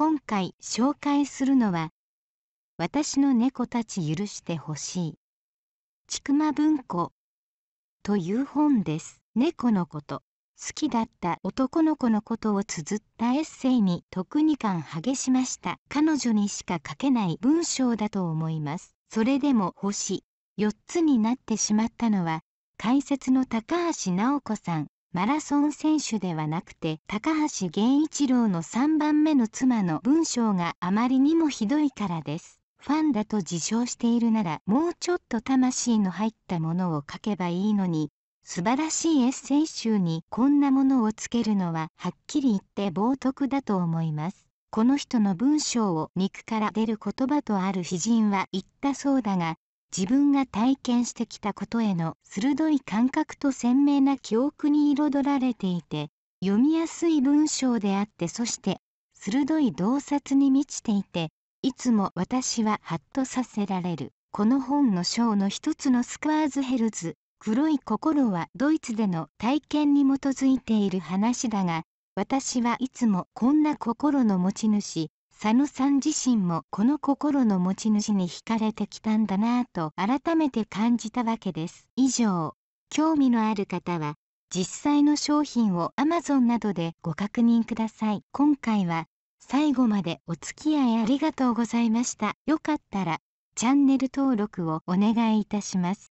今回紹介するのは「私の猫たち許してほしい」「ちくま文庫」という本です。猫のこと好きだった男の子のことを綴ったエッセイに特に感激しました彼女にしか書けない文章だと思いますそれでも星4つになってしまったのは解説の高橋直子さんマラソン選手ではなくて高橋源一郎の3番目の妻の文章があまりにもひどいからです。ファンだと自称しているならもうちょっと魂の入ったものを書けばいいのに素晴らしいエッセイ集にこんなものをつけるのははっきり言って冒涜だと思います。この人の文章を肉から出る言葉とある詩人は言ったそうだが自分が体験してきたことへの鋭い感覚と鮮明な記憶に彩られていて読みやすい文章であってそして鋭い洞察に満ちていていつも私はハッとさせられるこの本の章の一つのスクワーズヘルズ黒い心はドイツでの体験に基づいている話だが私はいつもこんな心の持ち主佐野さん自身もこの心の持ち主に惹かれてきたんだなぁと改めて感じたわけです。以上、興味のある方は実際の商品を Amazon などでご確認ください。今回は最後までお付き合いありがとうございました。よかったらチャンネル登録をお願いいたします。